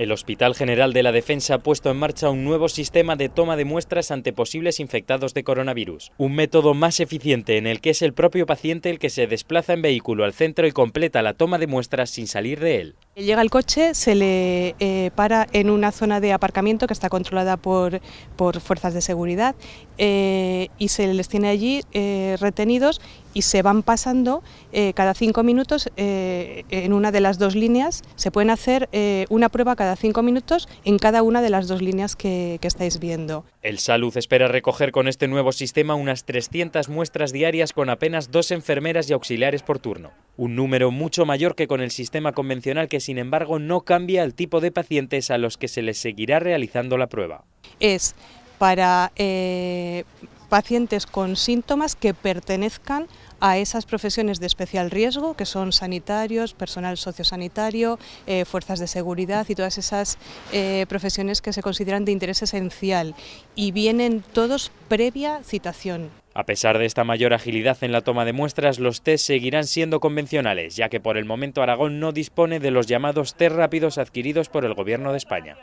El Hospital General de la Defensa ha puesto en marcha un nuevo sistema de toma de muestras ante posibles infectados de coronavirus, un método más eficiente en el que es el propio paciente el que se desplaza en vehículo al centro y completa la toma de muestras sin salir de él. Llega el coche, se le eh, para en una zona de aparcamiento que está controlada por, fuerzas de seguridad eh, y se les tiene allí eh, retenidos y se van pasando eh, cada cinco minutos eh, en una de las dos líneas. Se pueden hacer eh, una prueba cada cinco minutos en cada una de las dos líneas que, estáis viendo. El Salud espera recoger con este nuevo sistema unas 300 muestras diarias con apenas dos enfermeras y auxiliares por turno. Un número mucho mayor que con el sistema convencional que sin embargo no cambia el tipo de pacientes a los que se les seguirá realizando la prueba. Es para pacientes con síntomas que pertenezcan a esas profesiones de especial riesgo, que son sanitarios, personal sociosanitario, eh, fuerzas de seguridad y todas esas eh, profesiones que se consideran de interés esencial. Y vienen todos previa citación. A pesar de esta mayor agilidad en la toma de muestras, los test seguirán siendo convencionales, ya que por el momento Aragón no dispone de los llamados test rápidos adquiridos por el Gobierno de España.